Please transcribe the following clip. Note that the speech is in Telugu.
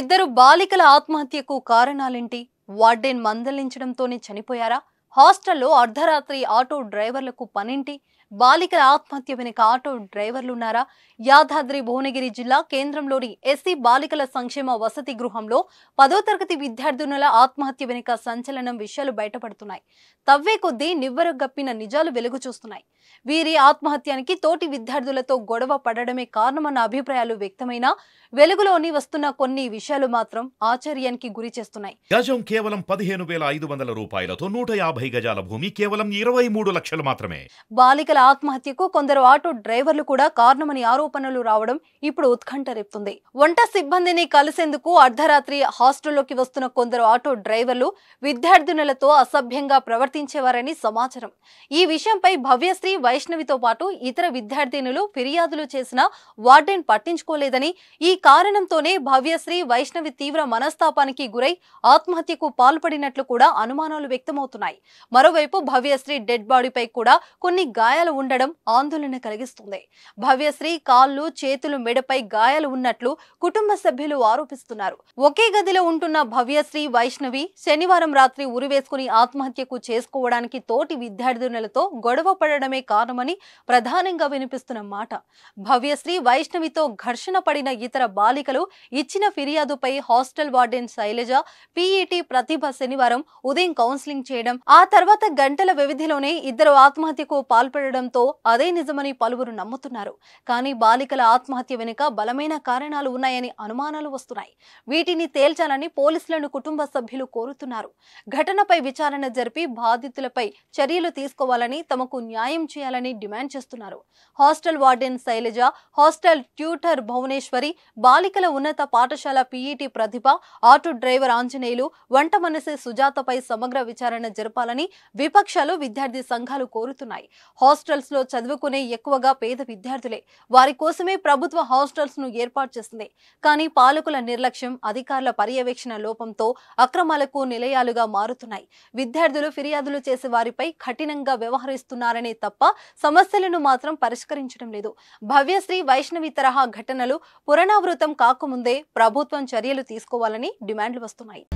ఇద్దరు బాలికల ఆత్మహత్యకు కారణాలేంటి వార్డెన్ మందలించడంతోనే చనిపోయారా హాస్టల్లో అర్ధరాత్రి ఆటో డ్రైవర్లకు పనింటి బాలికల ఆత్మహత్య వెనుక ఆటో డ్రైవర్లున్నారా యాదాద్రి భువనగిరి జిల్లా కేంద్రంలోని ఎస్సీ బాలికల సంక్షేమ వసతి గృహంలో పదో తరగతి విద్యార్థినుల ఆత్మహత్య వెనుక సంచలనం విషయాలు బయటపడుతున్నాయి తవ్వే కొద్దీ గప్పిన నిజాలు వెలుగు చూస్తున్నాయి వీరి ఆత్మహత్యానికి తోటి విద్యార్థులతో గొడవ పడడమే కారణమన్న అభిప్రాయాలు వ్యక్తమైన వెలుగులోని వస్తున్న కొన్ని విషయాలు మాత్రం ఆశ్చర్యానికి గురి చేస్తున్నాయి గజం కేవలం పదిహేను వేల ఐదు వందల రూపాయలతో నూట యాభై గజాల భూమి కేవలం ఇరవై మూడు లక్షలు మాత్రమే బాలికల ఆత్మహత్యకు కొందరు ఆటో డ్రైవర్లు కూడా కారణమని ఆరోపణలు రావడం ఇప్పుడు ఉత్కంఠ రేపుతుంది వంట సిబ్బందిని కలిసేందుకు అర్ధరాత్రి హాస్టల్లోకి వస్తున్న కొందరు ఆటో డ్రైవర్లు విద్యార్థినులతో అసభ్యంగా ప్రవర్తించేవారని సమాచారం ఈ విషయంపై భవ్యశ్రీ వైష్ణవితో పాటు ఇతర విద్యార్థినులు ఫిర్యాదులు చేసిన వార్డెన్ పట్టించుకోలేదని ఈ కారణంతోనే భవ్యశ్రీ వైష్ణవి తీవ్ర మనస్తాపానికి గురై ఆత్మహత్యకు పాల్పడినట్లు కూడా అనుమానాలు వ్యక్తమవుతున్నాయి మరోవైపు భవ్యశ్రీ డెడ్ బాడీపై కూడా కొన్ని గాయాలు గాయాలు ఉండడం ఆందోళన కలిగిస్తుంది భవ్యశ్రీ కాళ్ళు చేతులు మెడపై గాయాలు ఉన్నట్లు కుటుంబ సభ్యులు ఆరోపిస్తున్నారు ఒకే గదిలో ఉంటున్న భవ్యశ్రీ వైష్ణవి శనివారం రాత్రి ఉరివేసుకుని ఆత్మహత్యకు చేసుకోవడానికి తోటి విద్యార్థినులతో గొడవ పడడమే కారణమని ప్రధానంగా వినిపిస్తున్న మాట భవ్యశ్రీ వైష్ణవితో ఘర్షణ పడిన ఇతర బాలికలు ఇచ్చిన ఫిర్యాదుపై hostel warden Sailaja PET Pratibha శనివారం ఉదయం కౌన్సిలింగ్ చేయడం ఆ తర్వాత గంటల వ్యవధిలోనే ఇద్దరు ఆత్మహత్యకు పాల్పడడం కావడంతో అదే నిజమని పలువురు నమ్ముతున్నారు కానీ బాలికల ఆత్మహత్య వెనుక బలమైన కారణాలు ఉన్నాయని అనుమానాలు వస్తున్నాయి వీటిని తేల్చాలని పోలీసులను కుటుంబ సభ్యులు కోరుతున్నారు ఘటనపై విచారణ జరిపి బాధితులపై చర్యలు తీసుకోవాలని తమకు న్యాయం చేయాలని డిమాండ్ చేస్తున్నారు hostel warden Shailaja hostel tutor Bhuvaneswari బాలికల ఉన్నత పాఠశాల PET Pratibha auto driver Anjaneyulu వంట మనసే సుజాతపై సమగ్ర విచారణ జరపాలని విపక్షాలు విద్యార్థి సంఘాలు కోరుతున్నాయి హాస్టల్ హాస్టల్స్ లో చదువుకునే ఎక్కువగా పేద విద్యార్థులే వారి కోసమే ప్రభుత్వ హాస్టల్స్ ను ఏర్పాటు చేసింది కానీ పాలకుల నిర్లక్ష్యం అధికారుల పర్యవేక్షణ లోపంతో అక్రమాలకు నిలయాలుగా మారుతున్నాయి విద్యార్థులు ఫిర్యాదులు చేసే వారిపై కఠినంగా వ్యవహరిస్తున్నారనే తప్ప సమస్యలను మాత్రం పరిష్కరించడం లేదు భవ్యశ్రీ వైష్ణవి తరహా ఘటనలు పునరావృతం కాకముందే ప్రభుత్వం చర్యలు తీసుకోవాలని డిమాండ్లు వస్తున్నాయి